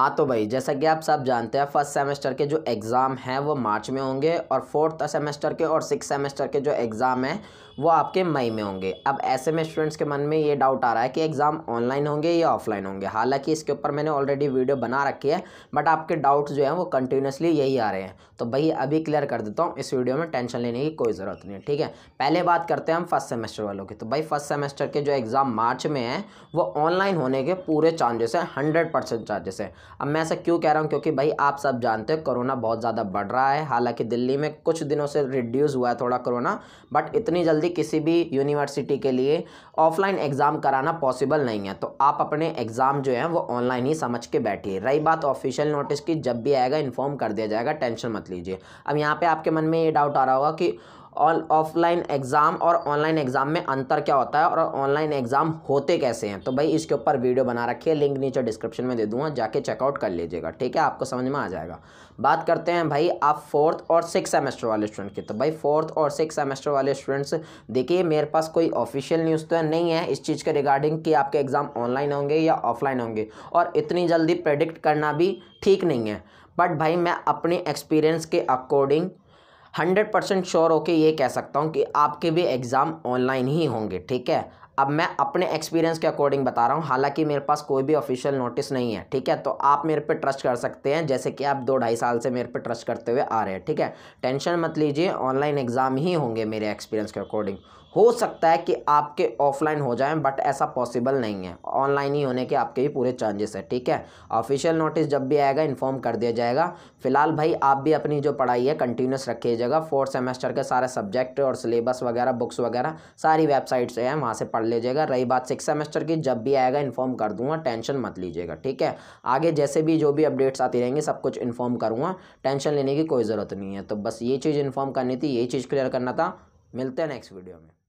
हाँ तो भाई जैसा कि आप सब जानते हैं फर्स्ट सेमेस्टर के जो एग्ज़ाम हैं वो मार्च में होंगे और फोर्थ सेमेस्टर के और सिक्स सेमेस्टर के जो एग्ज़ाम हैं वो आपके मई में होंगे अब ऐसे में स्टूडेंट्स के मन में ये डाउट आ रहा है कि एग्ज़ाम ऑनलाइन होंगे या ऑफलाइन होंगे हालांकि इसके ऊपर मैंने ऑलरेडी वीडियो बना रखी है बट आपके डाउट्स जो हैं वो कंटिन्यूसली यही आ रहे हैं तो भाई अभी क्लियर कर देता हूँ इस वीडियो में टेंशन लेने की कोई ज़रूरत नहीं है ठीक है पहले बात करते हैं हम फर्स्ट सेमेस्टर वालों की तो भाई फर्स्ट सेमेस्टर के जो एग्ज़ाम मार्च में है वो ऑनलाइन होने के पूरे चांसेस हैं हंड्रेड परसेंट चार्जेस हैं अब मैं ऐसा क्यों कह रहा हूँ क्योंकि भाई आप सब जानते हो कोरोना बहुत ज़्यादा बढ़ रहा है हालाँकि दिल्ली में कुछ दिनों से रिड्यूज़ हुआ है थोड़ा कोरोना बट इतनी जल्दी किसी भी यूनिवर्सिटी के लिए ऑफलाइन एग्ज़ाम कराना पॉसिबल नहीं है तो आप अपने एग्ज़ाम जो है वो ऑनलाइन ही समझ के बैठिए रही बात ऑफिशियल नोटिस की जब भी आएगा इन्फॉर्म कर दिया जाएगा टेंशन मत लीजिए अब यहाँ पर आपके मन में ये डाउट आ रहा होगा कि ऑन ऑफलाइन एग्ज़ाम और ऑनलाइन एग्ज़ाम में अंतर क्या होता है और ऑनलाइन एग्ज़ाम होते कैसे हैं तो भाई इसके ऊपर वीडियो बना रखी है लिंक नीचे डिस्क्रिप्शन में दे दूँगा जाके चेकआउट कर लीजिएगा ठीक है आपको समझ में आ जाएगा बात करते हैं भाई आप फोर्थ और सिक्स सेमेस्टर वाले स्टूडेंट की तो भाई फोर्थ और सिक्स सेमेस्टर वाले स्टूडेंट्स देखिए मेरे पास कोई ऑफिशियल न्यूज़ तो नहीं है इस चीज़ के रिगार्डिंग कि आपके एग्ज़ाम ऑनलाइन होंगे या ऑफलाइन होंगे और इतनी जल्दी प्रडिक्ट करना भी ठीक नहीं है बट भाई मैं अपने एक्सपीरियंस के अकॉर्डिंग हंड्रेड परसेंट श्योर होकर ये कह सकता हूँ कि आपके भी एग्ज़ाम ऑनलाइन ही होंगे ठीक है अब मैं अपने एक्सपीरियंस के अकॉर्डिंग बता रहा हूँ हालांकि मेरे पास कोई भी ऑफिशियल नोटिस नहीं है ठीक है तो आप मेरे पे ट्रस्ट कर सकते हैं जैसे कि आप दो ढाई साल से मेरे पे ट्रस्ट करते हुए आ रहे हैं ठीक है टेंशन मत लीजिए ऑनलाइन एग्ज़ाम ही होंगे मेरे एक्सपीरियंस के अकॉर्डिंग हो सकता है कि आपके ऑफलाइन हो जाएं बट ऐसा पॉसिबल नहीं है ऑनलाइन ही होने के आपके भी पूरे चांसेस है ठीक है ऑफिशियल नोटिस जब भी आएगा इन्फॉर्म कर दिया जाएगा फिलहाल भाई आप भी अपनी जो पढ़ाई है कंटिन्यूस रखिएगा फोर्थ सेमेस्टर के सारे सब्जेक्ट और सिलेबस वगैरह बुक्स वगैरह सारी वेबसाइट्स हैं वहाँ से पढ़ लीजिएगा रही बात सिक्स सेमेस्टर की जब भी आएगा इन्फॉर्म कर दूंगा टेंशन मत लीजिएगा ठीक है आगे जैसे भी जो भी अपडेट्स आती रहेंगे सब कुछ इन्फॉर्म करूँगा टेंशन लेने की कोई ज़रूरत नहीं है तो बस ये चीज़ इन्फॉर्म करनी थी यही चीज़ क्लियर करना था मिलते हैं नेक्स्ट वीडियो में